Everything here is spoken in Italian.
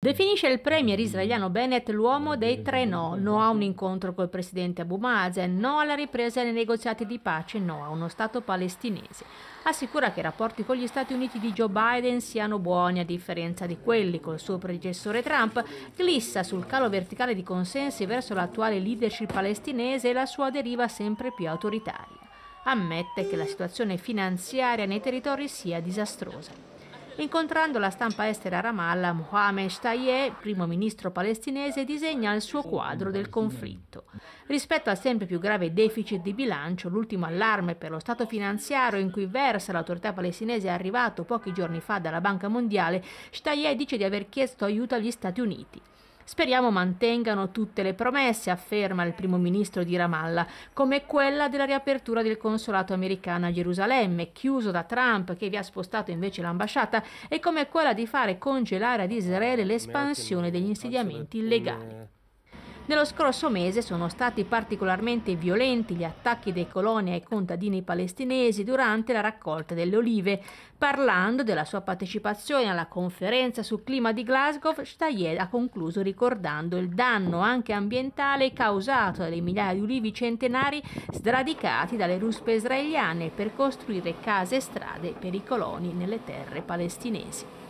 Definisce il premier israeliano Bennett l'uomo dei tre no, no a un incontro col presidente Abu Mazen, no alla ripresa nei negoziati di pace, no a uno Stato palestinese. Assicura che i rapporti con gli Stati Uniti di Joe Biden siano buoni a differenza di quelli col suo predecessore Trump, glissa sul calo verticale di consensi verso l'attuale leadership palestinese e la sua deriva sempre più autoritaria. Ammette che la situazione finanziaria nei territori sia disastrosa. Incontrando la stampa estera Ramallah, Mohamed Shtayeh, primo ministro palestinese, disegna il suo quadro del conflitto. Rispetto al sempre più grave deficit di bilancio, l'ultimo allarme per lo stato finanziario in cui versa l'autorità palestinese è arrivato pochi giorni fa dalla Banca Mondiale, Shtayeh dice di aver chiesto aiuto agli Stati Uniti. Speriamo mantengano tutte le promesse, afferma il primo ministro di Ramallah, come quella della riapertura del consolato americano a Gerusalemme, chiuso da Trump che vi ha spostato invece l'ambasciata, e come quella di fare congelare ad Israele eh, l'espansione degli insediamenti illegali. Nello scorso mese sono stati particolarmente violenti gli attacchi dei coloni ai contadini palestinesi durante la raccolta delle olive. Parlando della sua partecipazione alla conferenza sul clima di Glasgow, Stayed ha concluso ricordando il danno anche ambientale causato dalle migliaia di ulivi centenari sradicati dalle ruspe israeliane per costruire case e strade per i coloni nelle terre palestinesi.